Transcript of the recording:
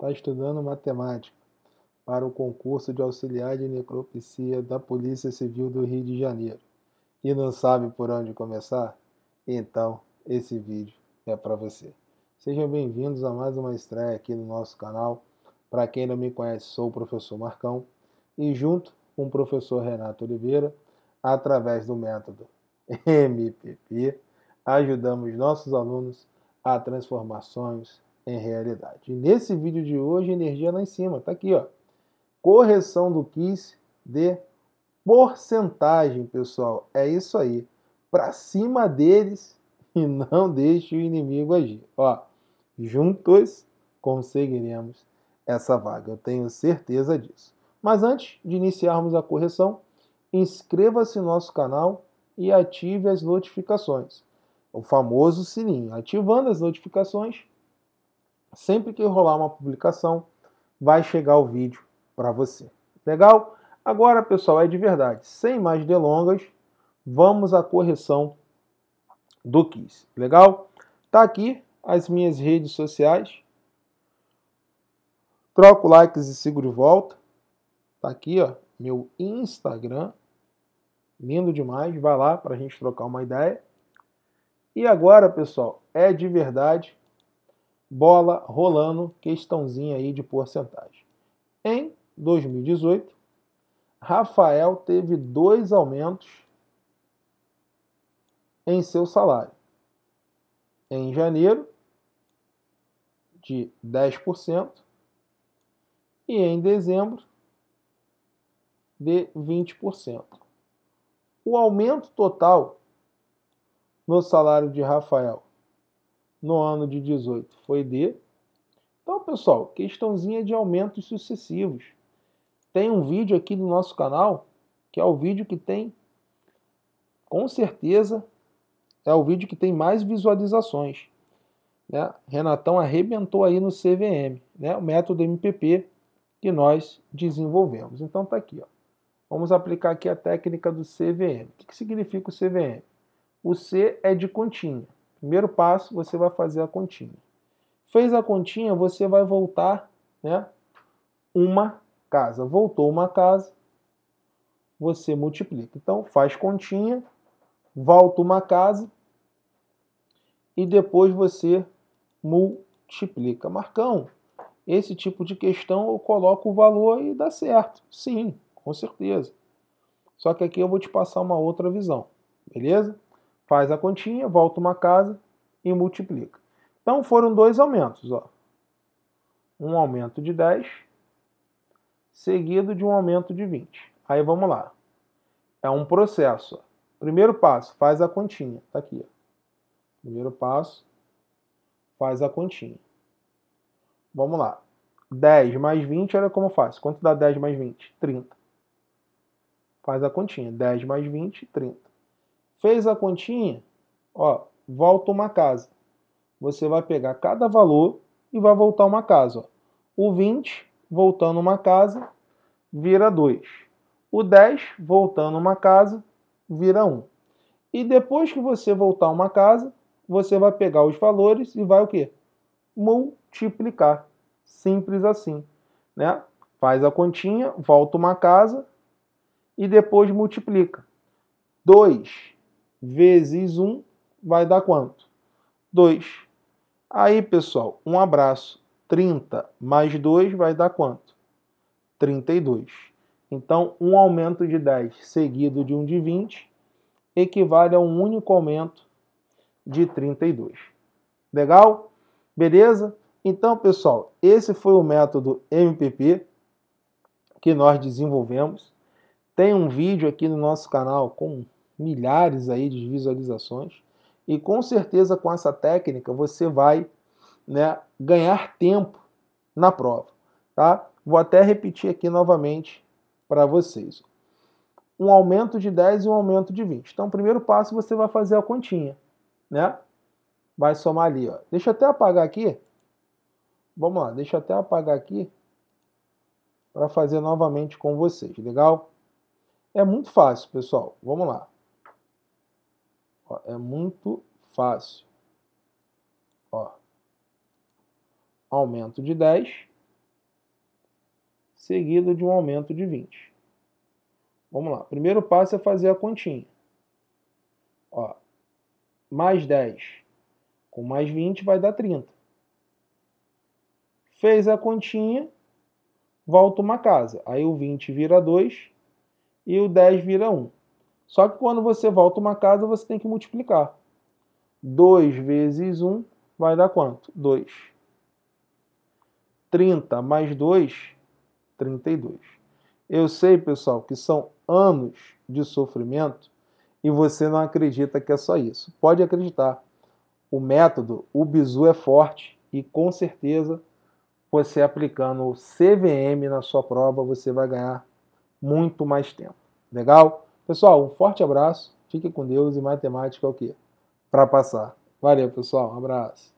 está estudando matemática para o concurso de auxiliar de necropsia da Polícia Civil do Rio de Janeiro e não sabe por onde começar? Então, esse vídeo é para você. Sejam bem-vindos a mais uma estreia aqui no nosso canal. Para quem não me conhece, sou o professor Marcão e junto com o professor Renato Oliveira, através do método MPP, ajudamos nossos alunos a transformar sonhos em realidade. Nesse vídeo de hoje, energia lá em cima, tá aqui, ó. Correção do KISS de porcentagem, pessoal. É isso aí. Para cima deles e não deixe o inimigo agir. Ó, juntos conseguiremos essa vaga, eu tenho certeza disso. Mas antes de iniciarmos a correção, inscreva-se no nosso canal e ative as notificações. O famoso sininho. Ativando as notificações, sempre que rolar uma publicação, vai chegar o vídeo para você. Legal? Agora, pessoal, é de verdade. Sem mais delongas, vamos à correção do quiz. Legal? Tá aqui as minhas redes sociais. Troco likes e sigo de volta. Tá aqui, ó, meu Instagram. Lindo demais. Vai lá para a gente trocar uma ideia. E agora, pessoal, é de verdade bola rolando, questãozinha aí de porcentagem. Em 2018, Rafael teve dois aumentos em seu salário. Em janeiro, de 10%, e em dezembro, de 20%. O aumento total no salário de Rafael no ano de 18 foi D. Então, pessoal, questãozinha de aumentos sucessivos. Tem um vídeo aqui do nosso canal, que é o vídeo que tem, com certeza, é o vídeo que tem mais visualizações. Né? Renatão arrebentou aí no CVM, né? o método MPP que nós desenvolvemos. Então tá aqui, ó. vamos aplicar aqui a técnica do CVM. O que, significa o CVM? O C é de continha. Primeiro passo, você vai fazer a continha. Fez a continha, você vai voltar né, uma casa. Voltou uma casa, você multiplica. Então, faz continha, volta uma casa e depois você multiplica. Marcão, esse tipo de questão eu coloco o valor e dá certo. Sim, com certeza. Só que aqui eu vou te passar uma outra visão, beleza? faz a continha, volta uma casa e multiplica. Então foram dois aumentos, ó. Um aumento de 10 seguido de um aumento de 20. Aí vamos lá. É um processo. Primeiro passo, faz a continha, Está aqui. Ó. Primeiro passo, faz a continha. Vamos lá. 10 mais 20, olha como faz. Quanto dá 10 mais 20? 30. Faz a continha. 10 mais 20, 30. Fez a continha? Ó, volta uma casa. Você vai pegar cada valor e vai voltar uma casa. Ó. O 20, voltando uma casa, vira 2. O 10, voltando uma casa, vira 1. E depois que você voltar uma casa, você vai pegar os valores e vai o quê? Multiplicar. Simples assim, né? Faz a continha, volta uma casa e depois multiplica. 2 vezes 1 vai dar quanto? 2. Aí, pessoal, um abraço. 30 mais 2 vai dar quanto? 32. Então, um aumento de 10 seguido de um de 20 equivale a um único aumento de 32. Legal? Beleza? Então, pessoal, esse foi o método MPP que nós desenvolvemos. Tem um vídeo aqui no nosso canal com milhares aí de visualizações. E com certeza com essa técnica você vai né, ganhar tempo na prova. Tá? Vou até repetir aqui novamente para vocês. Um aumento de 10 e um aumento de 20. Então, o primeiro passo você vai fazer a continha, né? Vai somar ali, ó. Deixa eu até apagar aqui. Vamos lá, deixa eu até apagar aqui para fazer novamente com vocês, legal? É muito fácil, pessoal. Vamos lá. Ó, é muito fácil. Ó, aumento de 10, seguido de um aumento de 20. Vamos lá. Primeiro passo é fazer a continha. Ó, mais 10 com mais 20 vai dar 30. Fez a continha, volta uma casa. Aí o 20 vira 2 e o 10 vira 1. Só que quando você volta uma casa, você tem que multiplicar. 2 vezes 1 vai dar quanto? 2. 30 mais 2, 32. Eu sei, pessoal, que são anos de sofrimento e você não acredita que é só isso. Pode acreditar. O método, o bizu é forte e com certeza você aplicando o CVM na sua prova, você vai ganhar muito mais tempo. Legal? Pessoal, um forte abraço, Fique com Deus e matemática é o quê? Para passar. Valeu, pessoal, um abraço.